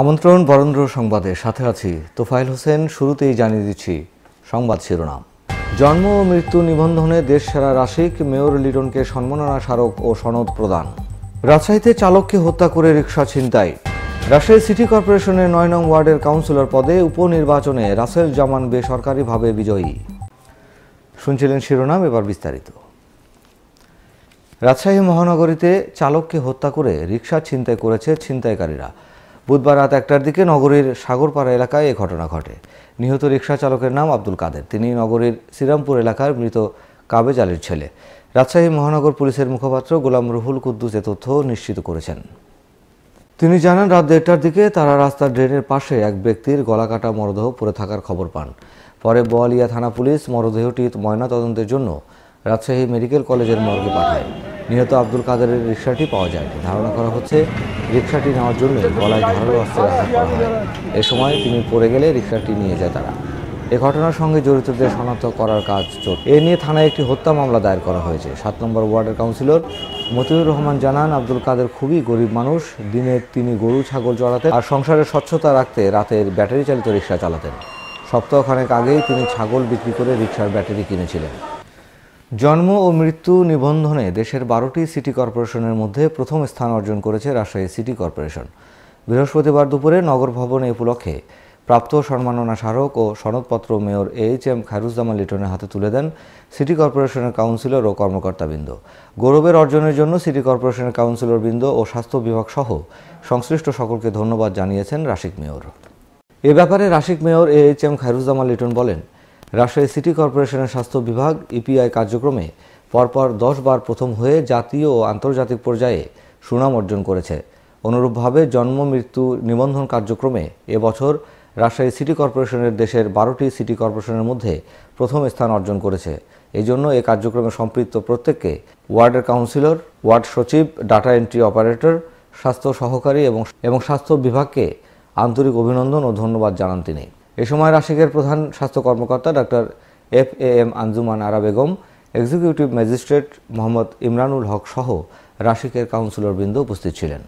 আমন্ত্রণ বরেন্দ্র সংবাদে সাথে আছি তোফাইল হোসেন শুরুতেই জানিয়ে দিচ্ছি সংবাদ শিরোনাম জন্ম ও মৃত্যু নিবন্ধনে দেশ সেরা রাশিক মেয়র লিটনকে সম্মাননা স্মারক ও সনদ প্রদান রাজশাহীতে চালককে হত্যা করে রিক্সা ছিনতাই রাজশাহী সিটি কর্পোরেশনের নয় নং ওয়ার্ডের কাউন্সিলর পদে উপনির্বাচনে রাসেল জামান বেসরকারিভাবে বিজয়ী শুনছিলেন শিরোনাম এবার বিস্তারিত রাজশাহী মহানগরীতে চালককে হত্যা করে রিক্সা ছিনতাই করেছে ছিনতাইকারীরা বুধবার রাত একটার দিকে নগরীর সাগরপাড়া এলাকায় এ ঘটনা ঘটে নিহত রিক্সা চালকের নাম আব্দুল কাদের তিনি নগরীর শ্রীরামপুর এলাকার মৃত কাবেজ আলীর ছেলে রাজশাহী মহানগর পুলিশের মুখপাত্র গোলাম রুহুল কুদ্দুস এ তথ্য নিশ্চিত করেছেন তিনি জানান রাত দেড়টার দিকে তারা রাস্তার ড্রেনের পাশে এক ব্যক্তির গলাকাটা মরদেহ পড়ে থাকার খবর পান পরে বোয়ালিয়া থানা পুলিশ মরদেহটি ময়নাতদন্তের জন্য রাজশাহী মেডিকেল কলেজের মর্গে পাঠায় নিহত আব্দুল কাদেরের রিক্সাটি পাওয়া যায়নি ধারণা করা হচ্ছে রিক্সাটি নেওয়ার জন্য গলায় ধারালো অস্ত্রের আঘাত করা হয় এ সময় তিনি পড়ে গেলে রিক্সাটি নিয়ে যায় তারা এ ঘটনার সঙ্গে জড়িতদের শনাক্ত করার কাজ চল এ নিয়ে থানায় একটি হত্যা মামলা দায়ের করা হয়েছে সাত নম্বর ওয়ার্ডের কাউন্সিলর মতিউর রহমান জানান আব্দুল কাদের খুবই গরিব মানুষ দিনে তিনি গরু ছাগল চড়াতেন আর সংসারের স্বচ্ছতা রাখতে রাতের ব্যাটারি চালিত রিক্সা চালাতেন সপ্তাহখানেক আগেই তিনি ছাগল বিক্রি করে রিক্সার ব্যাটারি কিনেছিলেন জন্ম ও মৃত্যু নিবন্ধনে দেশের বারোটি সিটি কর্পোরেশনের মধ্যে প্রথম স্থান অর্জন করেছে রাজশাহী সিটি কর্পোরেশন বৃহস্পতিবার দুপুরে নগর ভবনে উপলক্ষে প্রাপ্ত সম্মাননা স্মারক ও সনদপত্র মেয়র এইচ এম খায়রুজ্জামান লিটনের হাতে তুলে দেন সিটি কর্পোরেশনের কাউন্সিলর ও কর্মকর্তাবৃন্দ গৌরবের অর্জনের জন্য সিটি কর্পোরেশনের কাউন্সিলরবৃন্দ ও স্বাস্থ্য বিভাগ সহ সংশ্লিষ্ট সকলকে ধন্যবাদ জানিয়েছেন রাশিক মেয়র এ ব্যাপারে Rashik mayor A H M Khairuzzaman Liton বলেন রাজশাহী সিটি কর্পোরেশনের স্বাস্থ্য বিভাগ ইপিআই কার্যক্রমে পরপর দশ বার প্রথম হয়ে জাতীয় ও আন্তর্জাতিক পর্যায়ে সুনাম অর্জন করেছে অনুরূপভাবে জন্ম মৃত্যু নিবন্ধন কার্যক্রমে এবছর রাজশাহী সিটি কর্পোরেশনের দেশের বারোটি সিটি কর্পোরেশনের মধ্যে প্রথম স্থান অর্জন করেছে এই জন্য এ কার্যক্রমে সম্পৃক্ত প্রত্যেককে ওয়ার্ডের কাউন্সিলর ওয়ার্ড সচিব ডাটা এন্ট্রি অপারেটর স্বাস্থ্য সহকারী এবং এবং স্বাস্থ্য বিভাগকে আন্তরিক অভিনন্দন ও ধন্যবাদ জানান তিনি এ সময় রাশিকের প্রধান স্বাস্থ্য কর্মকর্তা ডাক্তার F A M Anjuman Ara Begum executive magistrate Mohammad Imranul Haque সহ রাশিকের কাউন্সিলরবৃন্দ উপস্থিত ছিলেন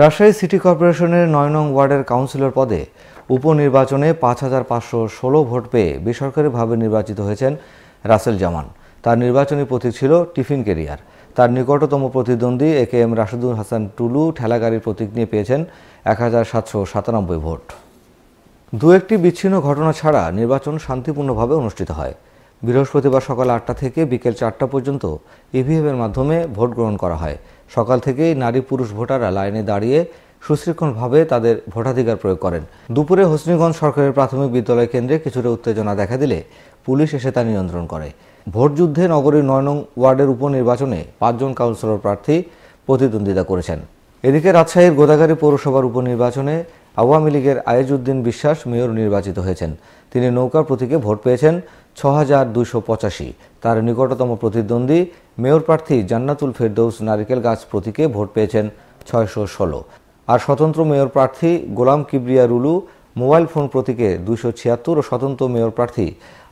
রাজশাহী সিটি কর্পোরেশনের নয় নং ওয়ার্ডের কাউন্সিলর পদে উপনির্বাচনে পাঁচ হাজার পাঁচশো ষোলো ভোট পেয়ে বেসরকারিভাবে নির্বাচিত হয়েছেন রাসেল জামান তার নির্বাচনী প্রতীক ছিল টিফিন কেরিয়ার তার নিকটতম প্রতিদ্বন্দ্বী A K M Rashedul Hasan Tulu ঠেলাগাড়ির প্রতীক নিয়ে পেয়েছেন এক হাজার সাতশো সাতানব্বই ভোট দু একটি বিচ্ছিন্ন ঘটনা ছাড়া নির্বাচন শান্তিপূর্ণভাবে অনুষ্ঠিত হয় বৃহস্পতিবার সকাল আটটা থেকে বিকেল চারটা পর্যন্ত ইভিএমের e মাধ্যমে ভোট গ্রহণ করা হয় সকাল থেকেই নারী পুরুষ ভোটাররা লাইনে দাঁড়িয়ে সুশৃঙ্খলভাবে তাদের ভোটাধিকার প্রয়োগ করেন দুপুরে হোসনিগঞ্জ সরকারের প্রাথমিক বিদ্যালয় কেন্দ্রে কিছুটা উত্তেজনা দেখা দিলে পুলিশ এসে তা নিয়ন্ত্রণ করে ভোটযুদ্ধে নগরীর নয় নং ওয়ার্ডের উপনির্বাচনে পাঁচজন কাউন্সিলর প্রার্থী প্রতিদ্বন্দ্বিতা করেছেন এদিকে রাজশাহীর গোদাগারী পৌরসভার উপনির্বাচনে আওয়ামী লীগের আয়েজউদ্দিন বিশ্বাস মেয়র নির্বাচিত হয়েছেন তিনি নৌকা প্রতীকে ভোট পেয়েছেন ছ পঁচাশি তার নিকটতম প্রতিদ্বন্দ্বী মেয়র প্রার্থী জান্নাতুল ফেরদৌস নারিকেল গাছ প্রতীকে ভোট পেয়েছেন ছয়শো ষোলো আর স্বতন্ত্র মেয়র প্রার্থী গোলাম কিবরিয়া রুলু মোবাইল ফোন প্রতীকে দুশো ছিয়াত্তর ও স্বতন্ত্র মেয়র প্রার্থী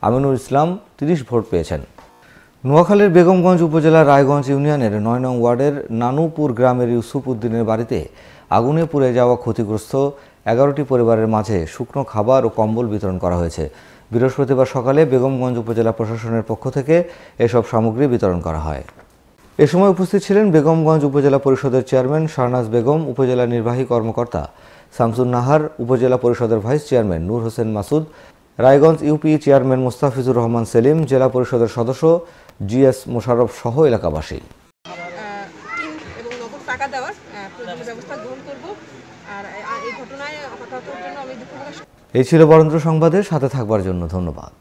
আমিনুল ইসলাম তিরিশ ভোট পেয়েছেন নোয়াখালীর বেগমগঞ্জ উপজেলার রায়গঞ্জ ইউনিয়নের নয় নং ওয়ার্ডের নানুপুর গ্রামের ইউসুফ উদ্দিনের বাড়িতে আগুনে পুড়ে যাওয়া ক্ষতিগ্রস্ত এগারোটি পরিবারের মাঝে শুকনো খাবার ও কম্বল বিতরণ করা হয়েছে বৃহস্পতিবার সকালে বেগমগঞ্জ উপজেলা প্রশাসনের পক্ষ থেকে এসব সামগ্রী বিতরণ করা হয় এ সময় উপস্থিত ছিলেন বেগমগঞ্জ উপজেলা পরিষদের চেয়ারম্যান শাহনাজ বেগম উপজেলা নির্বাহী কর্মকর্তা শামসুন নাহার উপজেলা পরিষদের vice chairman Nur Hossain Masud Raiganj UP chairman Mostafizur Rahman Selim জেলা পরিষদের সদস্য জিএস মোশারফ সহ এলাকাবাসী এই ছিল বরেন্দ্র সংবাদের সাথে থাকবার জন্য ধন্যবাদ